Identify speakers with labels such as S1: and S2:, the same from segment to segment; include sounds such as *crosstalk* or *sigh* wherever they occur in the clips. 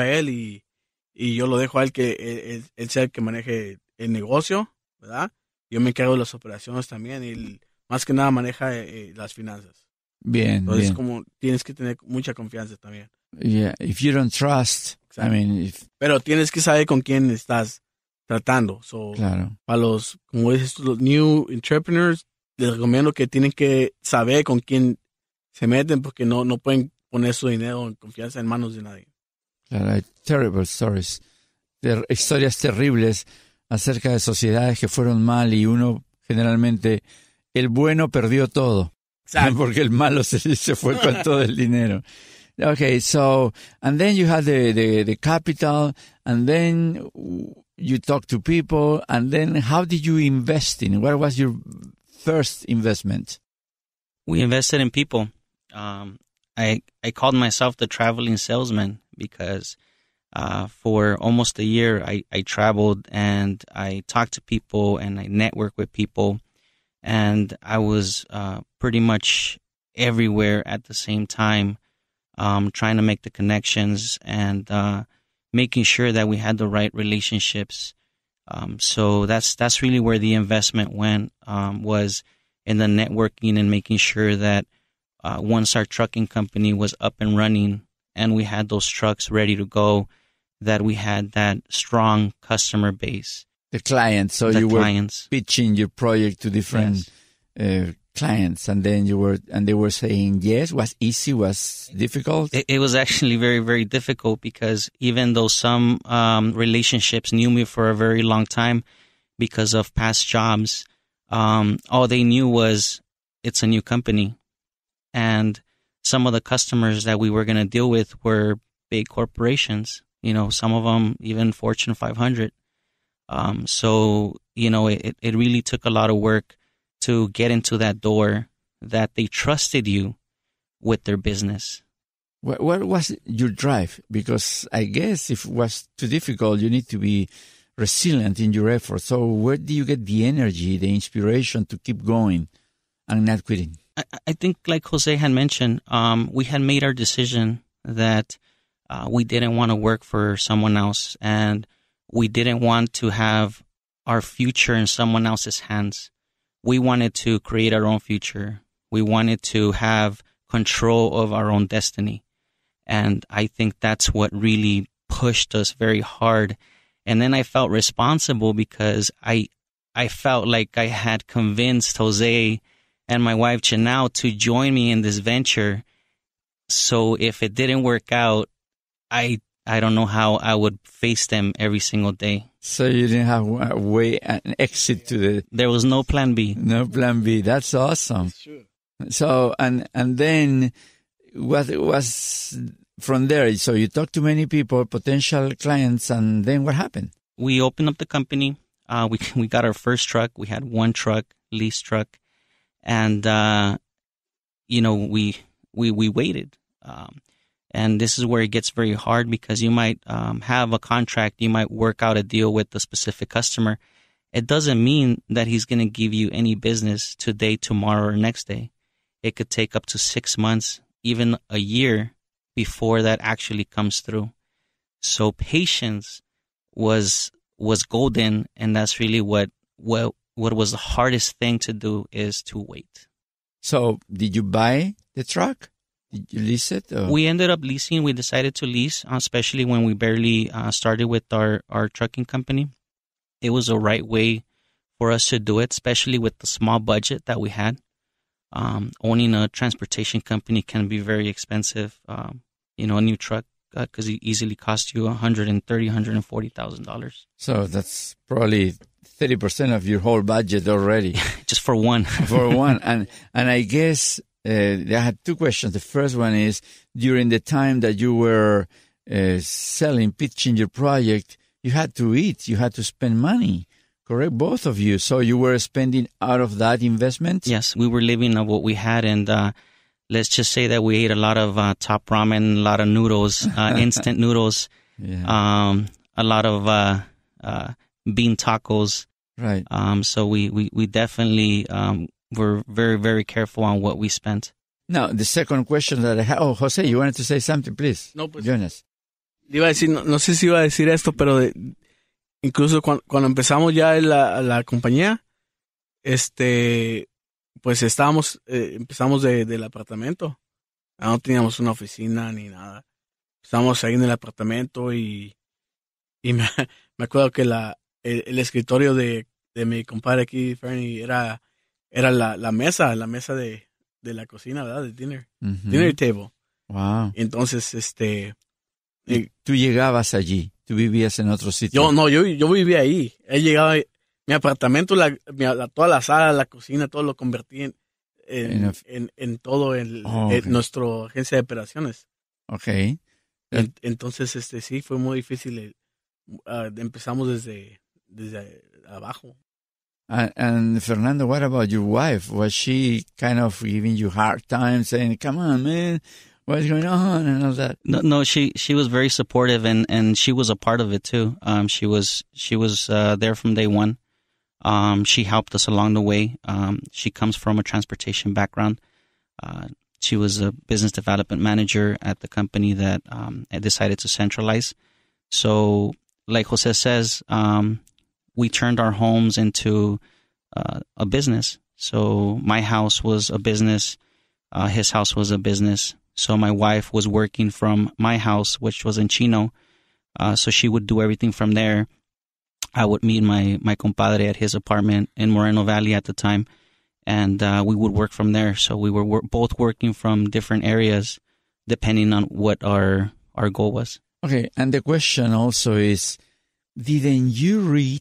S1: a él y, yo lo dejo a él que e, e, él, sea el que maneje el negocio, ¿verdad? Yo me encargo de las operaciones también y él, más que nada maneja eh, eh, las finanzas. Bien. Entonces, como tienes que tener mucha confianza también.
S2: Yeah, if you don't trust, I mean,
S1: Pero tienes que saber con quién estás tratando. claro. Para los, como dices, los new entrepreneurs, les recomiendo que tienen que saber con quién se meten porque no, no pueden poner su dinero en confianza en manos de nadie. There
S2: are terrible stories. Ter historias terribles acerca de sociedades que fueron mal y uno generalmente, el bueno perdió todo. Exactly. *laughs* Porque el malo se, se fue con todo el dinero. Okay, so, and then you have the, the, the capital, and then you talk to people, and then how did you invest in? What was your first investment?
S3: We invested in people. Um, I I called myself the traveling salesman because uh, for almost a year I, I traveled and I talked to people and I networked with people and I was uh, pretty much everywhere at the same time, um, trying to make the connections and uh, making sure that we had the right relationships. Um, so that's that's really where the investment went um, was in the networking and making sure that uh, once our trucking company was up and running and we had those trucks ready to go, that we had that strong customer base.
S2: The clients. So the you clients. were pitching your project to different yes. uh, clients, and then you were, and they were saying yes. Was easy? Was difficult?
S3: It, it was actually very, very difficult because even though some um, relationships knew me for a very long time because of past jobs, um, all they knew was it's a new company and some of the customers that we were going to deal with were big corporations. You know, some of them even Fortune 500. Um, so you know, it it really took a lot of work to get into that door that they trusted you with their business.
S2: What, what was your drive? Because I guess if it was too difficult, you need to be resilient in your effort. So where do you get the energy, the inspiration to keep going and not quitting?
S3: I, I think, like Jose had mentioned, um, we had made our decision that uh, we didn't want to work for someone else, and we didn't want to have our future in someone else's hands. We wanted to create our own future. We wanted to have control of our own destiny. And I think that's what really pushed us very hard. And then I felt responsible because I, I felt like I had convinced Jose and my wife Chanel to join me in this venture. So if it didn't work out, I I don't know how I would face them every single day. So
S2: you didn't have a way an exit to the. There was no plan B. No plan B. That's awesome. That's so and and then what was from there? So you talked to many people, potential clients, and then what happened?
S3: We opened up the company. Uh, we *laughs* we got our first truck. We had one truck, lease truck, and uh, you know we we we waited. Um, and this is where it gets very hard because you might um, have a contract, you might work out a deal with the specific customer. It doesn't mean that he's going to give you any business today, tomorrow, or next day. It could take up to six months, even a year before that actually comes through. So patience was was golden, and that's really what what what was the hardest thing to do is to wait. So, did you buy the truck? Did you lease it? Or? We ended up leasing. We decided to lease, uh, especially when we barely uh, started with our, our trucking company. It was the right way for us to do it, especially with the small budget that we had. Um, owning a transportation company can be very expensive. Um, you know, a new truck because uh, it easily costs you $130,000, $140,000. So that's probably 30% of
S2: your whole budget already. *laughs* Just for one. *laughs* for one. And, and I guess uh, I had two questions. The first one is during the time that you were uh, selling, pitching your project, you had to eat, you had to spend money. Correct, both of you. So you were spending out of that investment. Yes,
S3: we were living on what we had, and uh, let's just say that we ate a lot of uh, top ramen, a lot of noodles, uh, *laughs* instant noodles, yeah. um, a lot of uh, uh, bean tacos. Right. Um, so we, we, we definitely um, were very, very careful on what we spent.
S2: Now, the second question that I have. Oh, Jose, you wanted to say something, please. No, pues. Jonas.
S3: Iba a decir,
S1: no, no, sé si iba a decir esto, pero incluso cuando, cuando, empezamos ya la, la compañía, este, pues estábamos, eh, empezamos de, del apartamento. Ah, no teníamos una oficina ni nada. Estábamos ahí en el apartamento y, y me, *laughs* me acuerdo que la, el, escritorio de, mi compadre aquí, Fernie, era, era la, mesa, la mesa de, la cocina, ¿verdad? De dinner, dinner table. Wow. Entonces, este... Eh, tú llegabas
S2: allí, tú vivías en otro sitio. Yo no,
S1: yo, yo vivía ahí. Él llegaba, mi apartamento, la, toda la sala, la cocina, todo lo convertí en, en, todo el, oh, en eh, nuestra agencia de operaciones. Ok. entonces, este, sí, fue muy difícil. Ah, empezamos desde, desde abajo.
S2: And, and, Fernando, what about your wife? Was she kind of giving you hard time, saying, "Come on, man, what's going on?" and all that? No, no,
S3: she she was very supportive, and and she was a part of it too. Um, she was she was uh, there from day one. Um, she helped us along the way. Um, she comes from a transportation background. Uh, she was a business development manager at the company that um, decided to centralize. So, like Jose says, um, we turned our homes into uh, a business. So my house was a business, uh, his house was a business. So my wife was working from my house, which was in Chino. Uh, so she would do everything from there. I would meet my my compadre at his apartment in Moreno Valley at the time, and uh, we would work from there. So we were wor- both working from different areas, depending on what our our goal was.
S2: Okay, and the question also is didn't you read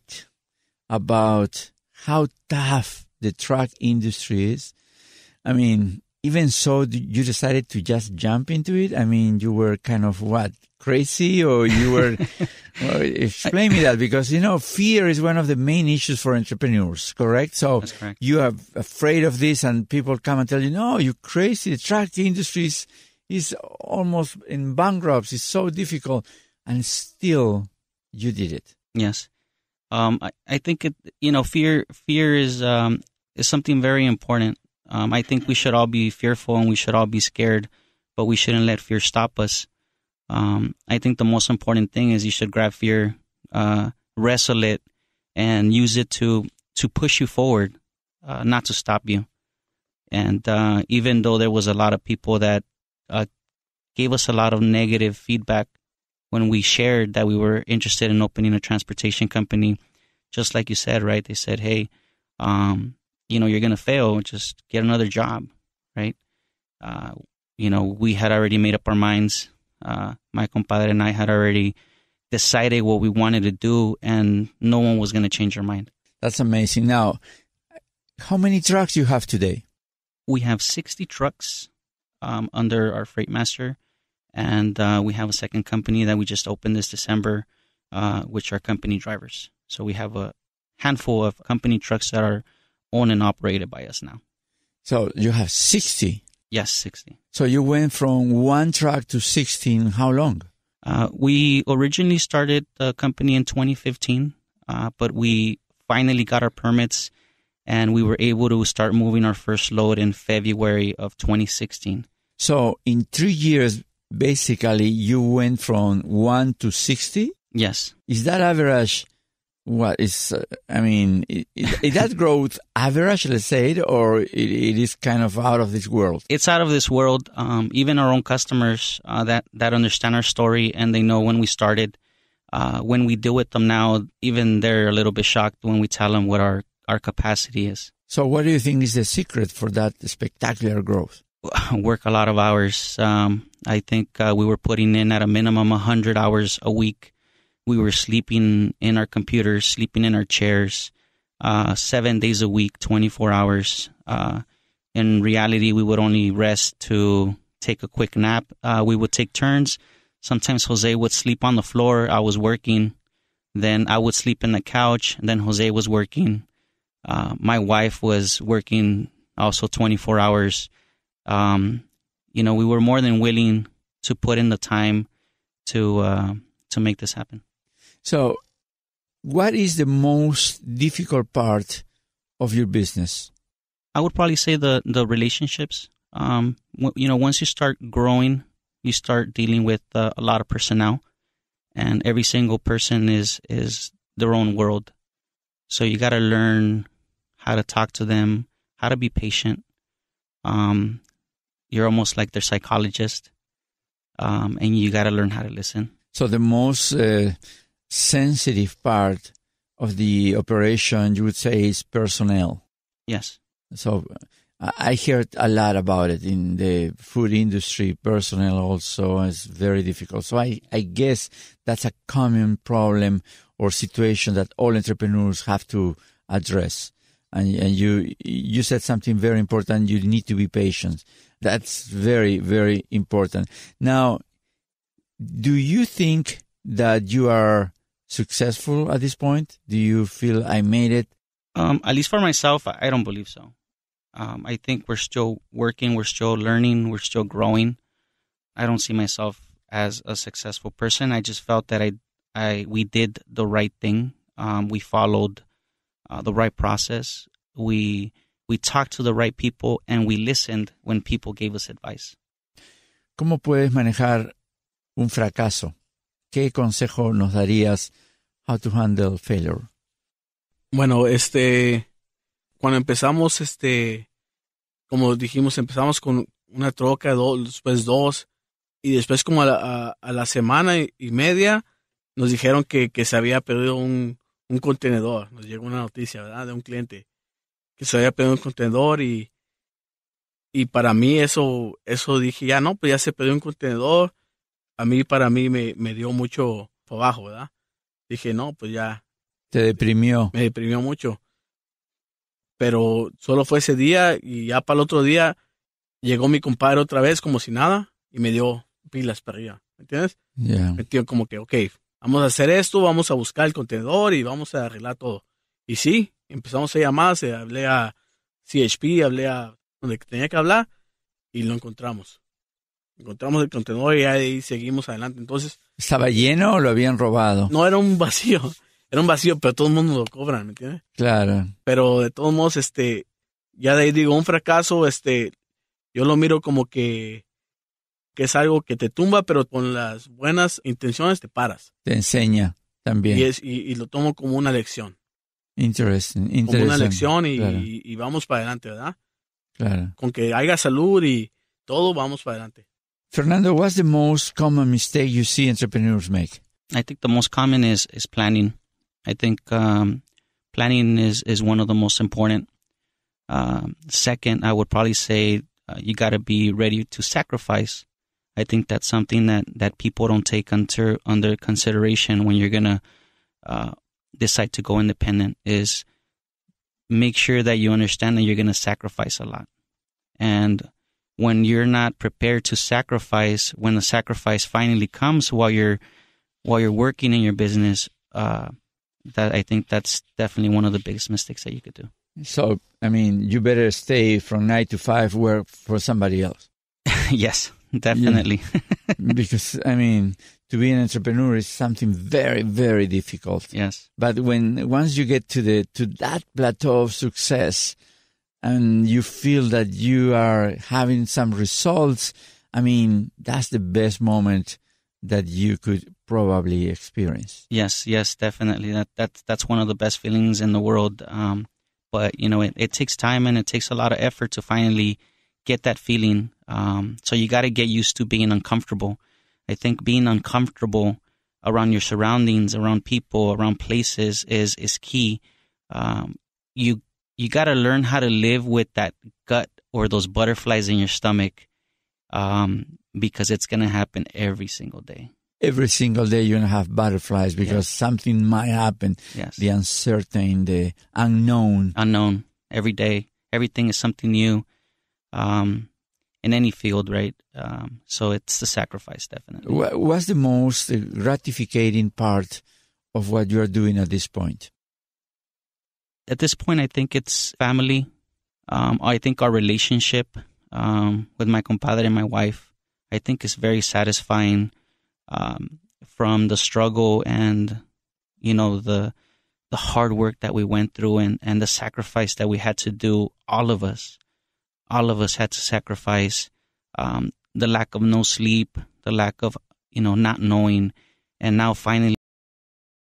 S2: about how tough the truck industry is? I mean, even so, you decided to just jump into it. I mean, you were kind of what crazy, or you were. *laughs* well, explain me that because you know fear is one of the main issues for entrepreneurs. Correct? So correct. you are afraid of this, and people come and tell you, "No, you're crazy. The truck industry is, is almost in bankruptcy. It's so difficult." And still, you did it.
S3: Yes. Um, I, I think it, you know, fear, fear is, um, is something very important. Um, I think we should all be fearful and we should all be scared, but we shouldn't let fear stop us. Um, I think the most important thing is you should grab fear, uh, wrestle it, and use it to to push you forward, uh, not to stop you. And uh, even though there was a lot of people that uh, gave us a lot of negative feedback, when we shared that we were interested in opening a transportation company, just like you said, right? They said, hey, um, you know, you're going to fail. Just get another job, right? Uh, you know, we had already made up our minds. Uh, my compadre and I had already decided what we wanted to do, and no one was going to change our mind. That's amazing. Now, how many trucks you have today? We have 60 trucks um, under our Freight Master and uh, we have a second company that we just opened this December, uh, which are company drivers. So we have a handful of company trucks that are owned and operated by us now.
S2: So you have 60?
S3: Yes, 60.
S2: So you went from one truck to 16. How long?
S3: Uh, we originally started the company in 2015, uh, but we finally got our permits and we were able to start moving our first load in February of 2016.
S2: So in three years, basically you went from 1 to 60 yes is that average what is uh, i mean is, is that growth average let's say it, or it, it is kind of out of this world
S3: it's out of this world um, even our own customers uh, that that understand our story and they know when we started uh, when we deal with them now even they're a little bit shocked when we tell them what our our capacity is
S2: so what do you think is the secret for that spectacular growth
S3: *laughs* work a lot of hours. Um, I think uh, we were putting in at a minimum 100 hours a week. We were sleeping in our computers, sleeping in our chairs, uh, seven days a week, 24 hours. Uh, in reality, we would only rest to take a quick nap. Uh, we would take turns. Sometimes Jose would sleep on the floor. I was working. Then I would sleep in the couch. Then Jose was working. Uh, my wife was working also 24 hours um, you know, we were more than willing to put in the time to uh, to make this happen.
S2: So, what is the most difficult part of your business?
S3: I would probably say the the relationships. Um, you know, once you start growing, you start dealing with uh, a lot of personnel, and every single person is is their own world. So you got to learn how to talk to them, how to be patient, um, you're almost like their psychologist, um, and you got to learn how to listen. So the most
S2: uh, sensitive part of the operation, you would say, is personnel. Yes. So I heard a lot about it in the food industry. Personnel also is very difficult. So I, I guess that's a common problem or situation that all entrepreneurs have to address. And, and you you said something very important. You need to be patient. That's very, very important. Now, do you think that you are successful at this point? Do you feel I made it? Um,
S3: at least for myself, I don't believe so. Um, I think we're still working, we're still learning, we're still growing. I don't see myself as a successful person. I just felt that I, I we did the right thing. Um, we followed uh, the right process. We we talked to the right people and we listened when people gave us advice.
S2: ¿Cómo puedes manejar un fracaso? ¿Qué consejo nos darías how to handle failure?
S1: Bueno, este cuando empezamos este como dijimos, empezamos con una troca, dos, después dos y después como a la, semana y media nos dijeron que, se había perdido un, un contenedor. Nos llegó una noticia, De un cliente que se había pedido un contenedor y, y para mí eso, eso dije, ya no, pues ya se perdió un contenedor. A mí, para mí me, me dio mucho por abajo, ¿verdad? Dije, no, pues ya.
S2: Te deprimió. Me
S1: deprimió mucho. Pero solo fue ese día y ya para el otro día llegó mi compadre otra vez como si nada y me dio pilas para arriba, ¿me entiendes? Ya. Me tío como que, ok, vamos a hacer esto, vamos a buscar el contenedor y vamos a arreglar todo. Y sí, empezamos a llamar, hablé a CHP, hablé a donde tenía que hablar y lo encontramos. Encontramos el contenedor y ahí seguimos adelante. Entonces.
S2: ¿Estaba lleno o lo habían robado?
S1: No, era un vacío. Era un vacío, pero todo el mundo lo cobra, ¿me entiendes? Claro. Pero de todos modos, este, ya de ahí digo, un fracaso, este, yo lo miro como que, que es algo que te tumba, pero con las buenas intenciones te paras.
S2: Te enseña también. es,
S1: y lo tomo como una lección.
S2: Interesting, interesting. Como una elección y, claro.
S1: y, y, vamos para adelante, ¿verdad? Claro. Con que haya salud y todo, vamos para adelante. Fernando,
S2: what's the most common mistake you see entrepreneurs make?
S3: I think the most common is, is planning. I think um, planning is, is one of the most important. Um, second, I would probably say uh, you got to be ready to sacrifice. I think that's something that, that people don't take under, under consideration when you're going to uh, decide to go independent is make sure that you understand that you're going to sacrifice a lot. And when you're not prepared to sacrifice, when the sacrifice finally comes while you're while you're working in your business, uh, that I think that's definitely one of the biggest mistakes that you could do.
S2: So, I mean, you better stay from nine to five work for somebody else. *laughs* yes, definitely. *laughs* because I mean, to be an entrepreneur is something very, very difficult. Yes. But when once you get to the to that plateau of success, and you feel that you are having some results, I mean, that's the best moment that you could probably experience.
S3: Yes, yes, definitely. That that's that's one of the best feelings in the world. Um, but you know, it, it takes time and it takes a lot of effort to finally get that feeling. Um, so you got to get used to being uncomfortable. I think being uncomfortable around your surroundings, around people, around places is is key. Um, you you got to learn how to live with that gut or those butterflies in your stomach, um, because it's gonna happen every single day.
S2: Every single day you're gonna have butterflies because yes. something might happen. Yes. The uncertain, the unknown.
S3: Unknown. Every day, everything is something new. Um, in any field, right? Um, so it's the sacrifice, definitely.
S2: What's the most gratifying part of what you are doing at this point?
S3: At this point, I think it's family. Um, I think our relationship um, with my compadre and my wife, I think, is very satisfying. Um, from the struggle and you know the the hard work that we went through and and the sacrifice that we had to do, all of us all of us had to sacrifice um, the lack of no sleep, the lack of you know not knowing, and now finally